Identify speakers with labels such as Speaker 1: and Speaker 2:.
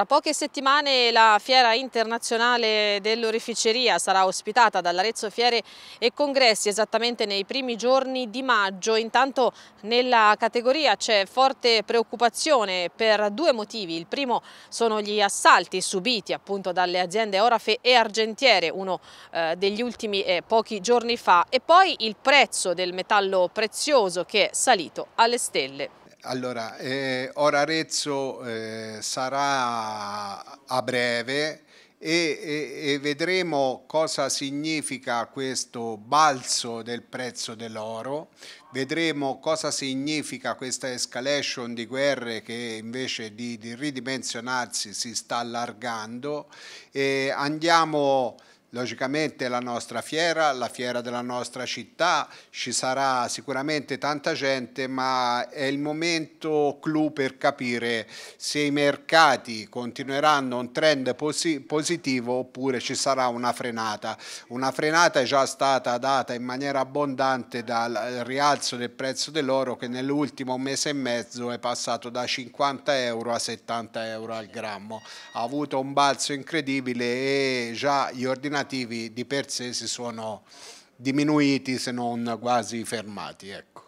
Speaker 1: Tra poche settimane la Fiera Internazionale dell'Oreficeria sarà ospitata dall'Arezzo Fiere e Congressi esattamente nei primi giorni di maggio. Intanto nella categoria c'è forte preoccupazione per due motivi. Il primo sono gli assalti subiti appunto dalle aziende Orafe e Argentiere, uno eh, degli ultimi pochi giorni fa, e poi il prezzo del metallo prezioso che è salito alle stelle.
Speaker 2: Allora, eh, ora Arezzo eh, sarà a breve e, e, e, vedremo cosa significa questo balzo del prezzo dell'oro, vedremo cosa significa questa escalation di guerre che invece di, di ridimensionarsi si sta allargando. E andiamo logicamente la nostra fiera, la fiera della nostra città, ci sarà sicuramente tanta gente, ma è il momento clou per capire se i mercati continueranno un trend posi positivo oppure ci sarà una frenata. Una frenata è già stata data in maniera abbondante dal rialzo del prezzo dell'oro che nell'ultimo mese e mezzo è passato da 50 euro a 70 euro al grammo. Ha avuto un balzo incredibile e già gli ordinari alternativi di per sé si sono diminuiti se non quasi fermati. Ecco.